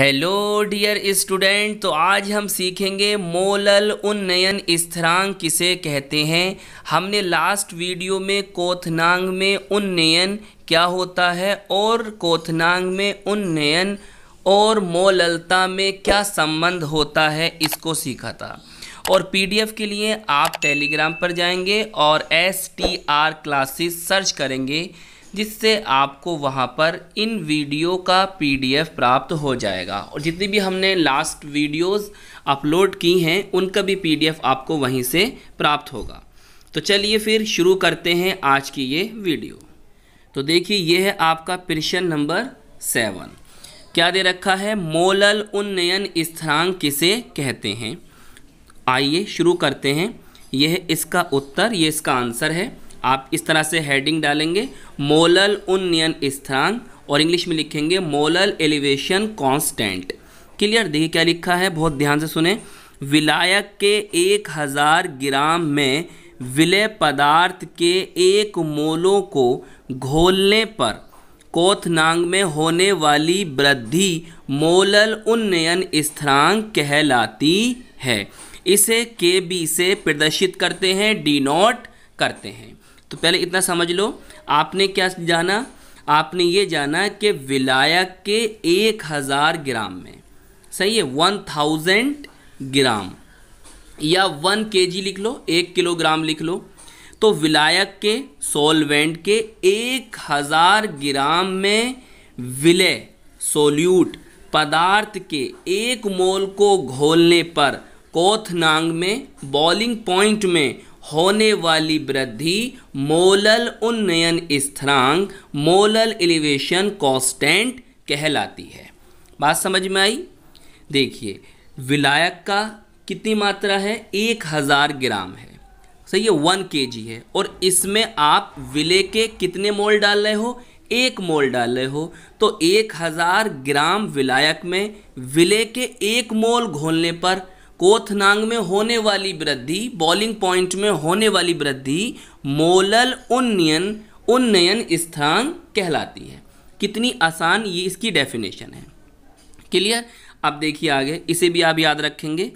hello dear student तो आज हम सीखेंगे मोलल उन्नयन स्थिरांक किसे कहते हैं हमने लास्ट वीडियो में कोथनांग में उन्नयन क्या होता है और कोथनांग में उन्नयन और मोललता में क्या संबंध होता है इसको सीखा था और पीडीएफ के लिए आप टेलीग्राम पर जाएंगे और S T R classes search करेंगे जिससे आपको वहाँ पर इन वीडियो का पीडीएफ प्राप्त हो जाएगा और जितनी भी हमने लास्ट वीडियोस अपलोड की हैं उनका भी पीडीएफ आपको वहीं से प्राप्त होगा तो चलिए फिर शुरू करते हैं आज की ये वीडियो तो देखिए ये है आपका प्रश्न नंबर सेवन क्या दे रखा है मोलल उन्नयन स्थान किसे कहते हैं आइए शुरू करते हैं यह इसका उत्तर ये इसका आंसर है आप इस तरह से हेडिंग डालेंगे मोलल उन्नयन स्थान और इंग्लिश में लिखेंगे मोलल एलिवेशन कांस्टेंट क्लियर देखिए क्या लिखा है बहुत ध्यान से सुने विलायक के एक हज़ार ग्राम में विलय पदार्थ के एक मोलों को घोलने पर कोथनांग में होने वाली वृद्धि मोलल उन्नयन स्थान कहलाती है इसे के बी से प्रदर्शित करते हैं नॉट करते हैं तो पहले इतना समझ लो आपने क्या जाना आपने ये जाना कि विलायक के एक हज़ार ग्राम में सही है वन थाउजेंड ग्राम या वन के जी लिख लो एक किलोग्राम लिख लो तो विलायक के सोलवेंट के एक हज़ार ग्राम में विलय सोल्यूट पदार्थ के एक मोल को घोलने पर कोथनांग में बॉलिंग पॉइंट में होने वाली वृद्धि मोलल उन्नयन स्थरांग मोलल एलिवेशन कॉन्स्टेंट कहलाती है बात समझ में आई देखिए विलायक का कितनी मात्रा है एक हज़ार ग्राम है सही है वन के है और इसमें आप विले के कितने मोल डाल रहे हो एक मोल डाल रहे हो तो एक हज़ार ग्राम विलायक में विले के एक मोल घोलने पर कोथनांग में होने वाली वृद्धि बॉलिंग पॉइंट में होने वाली वृद्धि मोलल उन्नयन उन्नयन स्थान कहलाती है कितनी आसान ये इसकी डेफिनेशन है क्लियर अब देखिए आगे इसे भी आप याद रखेंगे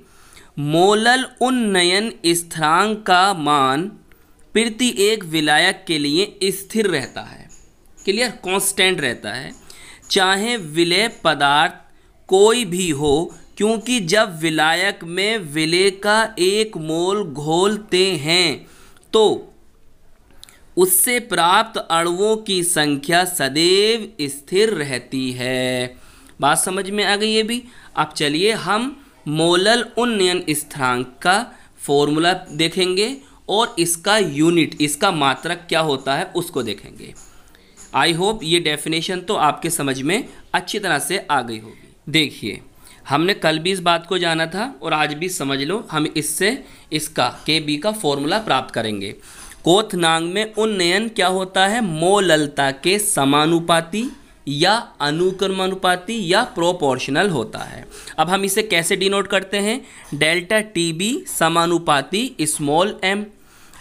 मोलल उन्नयन स्थान का मान प्रति एक विलायक के लिए स्थिर रहता है क्लियर कांस्टेंट रहता है चाहे विलय पदार्थ कोई भी हो क्योंकि जब विलायक में विले का एक मोल घोलते हैं तो उससे प्राप्त अणुओं की संख्या सदैव स्थिर रहती है बात समझ में आ गई ये भी अब चलिए हम मोलल उन्नयन स्थिरांक का फॉर्मूला देखेंगे और इसका यूनिट इसका मात्रक क्या होता है उसको देखेंगे आई होप ये डेफिनेशन तो आपके समझ में अच्छी तरह से आ गई होगी देखिए हमने कल भी इस बात को जाना था और आज भी समझ लो हम इससे इसका के बी का फॉर्मूला प्राप्त करेंगे कोथनांग में उन्नयन क्या होता है मोललता के समानुपाती या अनुक्रमानुपाती या प्रोपोर्शनल होता है अब हम इसे कैसे डिनोट करते हैं डेल्टा टी बी समानुपाती स्मॉल एम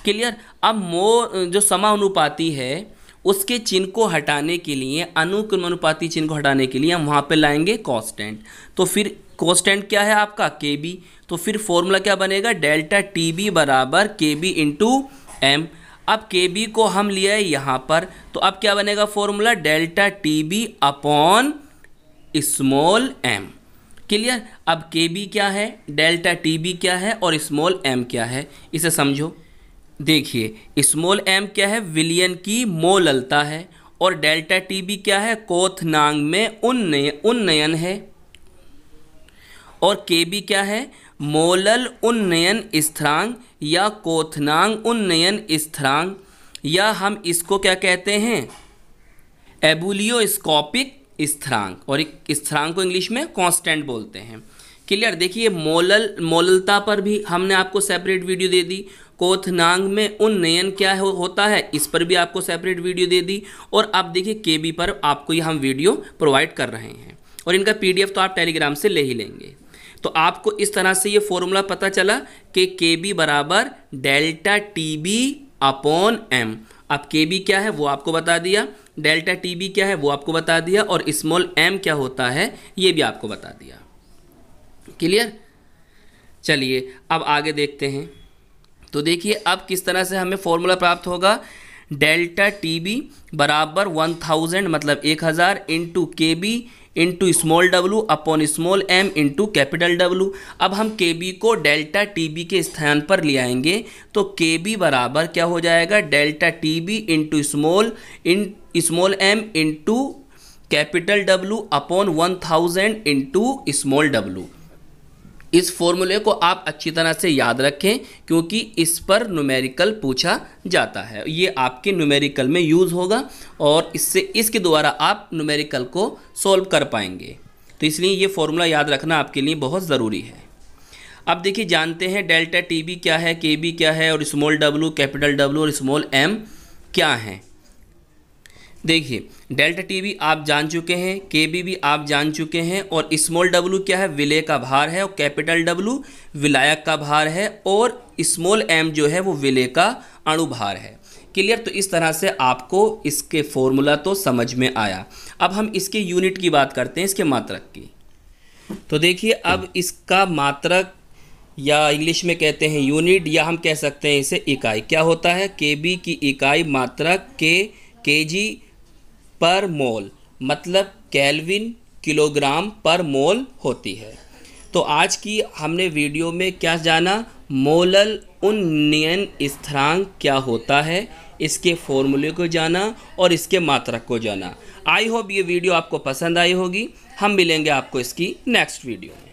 क्लियर अब मो जो समानुपाती है उसके चिन्ह को हटाने के लिए अनुक्रमानुपाती चिन्ह को हटाने के लिए हम वहाँ पर लाएंगे कॉन्स्टेंट तो फिर कॉन्स्टेंट क्या है आपका के बी तो फिर फॉर्मूला क्या बनेगा डेल्टा टी बी बराबर के बी इंटू एम अब के बी को हम लिया है यहाँ पर तो अब क्या बनेगा formula delta T B upon small M clear अब के बी क्या है डेल्टा टी बी क्या है और स्मॉल एम क्या है इसे समझो देखिए स्मॉल एम क्या है विलियन की मोललता है और डेल्टा टी भी क्या है कोथनांग में उन्नयन है और के बी क्या है मोलल उन्नयन स्थरांग या कोथनांग उन्नयन स्थरांग या हम इसको क्या कहते हैं एबुलियोस्कोपिक स्थरांग और स्थरांग को इंग्लिश में कांस्टेंट बोलते हैं क्लियर देखिए मोलल मोललता पर भी हमने आपको सेपरेट वीडियो दे दी कोथनांग में उन्नयन क्या हो, होता है इस पर भी आपको सेपरेट वीडियो दे दी और आप देखिए के पर आपको ये हम वीडियो प्रोवाइड कर रहे हैं और इनका पी तो आप टेलीग्राम से ले ही लेंगे तो आपको इस तरह से ये फॉर्मूला पता चला कि के बी बराबर delta T B upon M अब के बी क्या है वो आपको बता दिया डेल्टा टी बी क्या है वो आपको बता दिया और स्मॉल एम क्या होता है ये भी आपको बता दिया क्लियर चलिए अब आगे देखते हैं तो देखिए अब किस तरह से हमें फॉर्मूला प्राप्त होगा डेल्टा टी बी बराबर वन थाउजेंड मतलब एक हज़ार into K B into small W upon small M into capital W अब हम के बी को डेल्टा टी बी के स्थान पर ले आएंगे तो के बी बराबर क्या हो जाएगा delta T B into small in small M into capital W upon one thousand into small W इस फॉर्मूले को आप अच्छी तरह से याद रखें क्योंकि इस पर न्यूमेरिकल पूछा जाता है ये आपके न्यूमेरिकल में यूज़ होगा और इससे इसके द्वारा आप न्यूमेरिकल को सॉल्व कर पाएंगे तो इसलिए ये फॉर्मूला याद रखना आपके लिए बहुत ज़रूरी है अब देखिए जानते हैं डेल्टा टी बी क्या है के बी क्या है और स्मॉल डब्लू कैपिटल डब्लू और स्मॉल एम क्या हैं देखिए डेल्टा टी भी आप जान चुके हैं के बी भी आप जान चुके हैं और स्मॉल डब्लू क्या है विलय का भार है और कैपिटल डब्लू विलायक का भार है और स्मॉल एम जो है वो विलय का अणुभार है क्लियर तो इस तरह से आपको इसके फॉर्मूला तो समझ में आया अब हम इसके यूनिट की बात करते हैं इसके मात्रक की तो देखिए अब इसका मात्रक या इंग्लिश में कहते हैं यूनिट या हम कह सकते हैं इसे इकाई क्या होता है के बी की इकाई मात्रक के के जी पर मोल मतलब कैलविन किलोग्राम पर मोल होती है तो आज की हमने वीडियो में क्या जाना मोलल उन्नयन स्थिरांक क्या होता है इसके फॉर्मूले को जाना और इसके मात्रक को जाना आई होप ये वीडियो आपको पसंद आई होगी हम मिलेंगे आपको इसकी नेक्स्ट वीडियो में